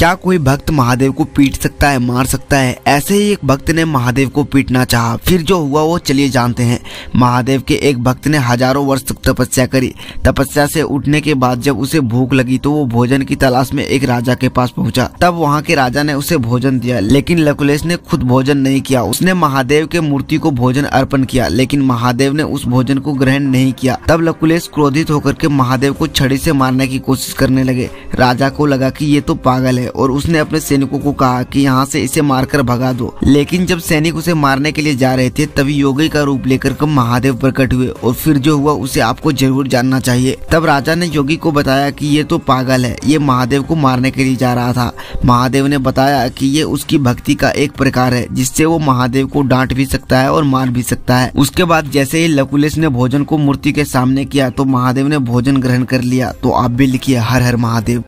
क्या कोई भक्त महादेव को पीट सकता है मार सकता है ऐसे ही एक भक्त ने महादेव को पीटना चाहा फिर जो हुआ वो चलिए जानते हैं महादेव के एक भक्त ने हजारों वर्ष तक तपस्या करी तपस्या से उठने के बाद जब उसे भूख लगी तो वो भोजन की तलाश में एक राजा के पास पहुंचा तब वहाँ के राजा ने उसे भोजन दिया लेकिन लकुलेश ने खुद भोजन नहीं किया उसने महादेव के मूर्ति को भोजन अर्पण किया लेकिन महादेव ने उस भोजन को ग्रहण नहीं किया तब लकुलेश क्रोधित होकर के महादेव को छड़ी से मारने की कोशिश करने लगे राजा को लगा की ये तो पागल है और उसने अपने सैनिकों को कहा कि यहाँ से इसे मारकर भगा दो लेकिन जब सैनिक उसे मारने के लिए जा रहे थे तभी योगी का रूप लेकर महादेव प्रकट हुए और फिर जो हुआ उसे आपको जरूर जानना चाहिए तब राजा ने योगी को बताया की ये तो पागल है ये महादेव को मारने के लिए जा रहा था महादेव ने बताया की ये उसकी भक्ति का एक प्रकार है जिससे वो महादेव को डांट भी सकता है और मार भी सकता है उसके बाद जैसे ही लकुलेश ने भोजन को मूर्ति के सामने किया तो महादेव ने भोजन ग्रहण कर लिया तो आप भी लिखिए हर हर महादेव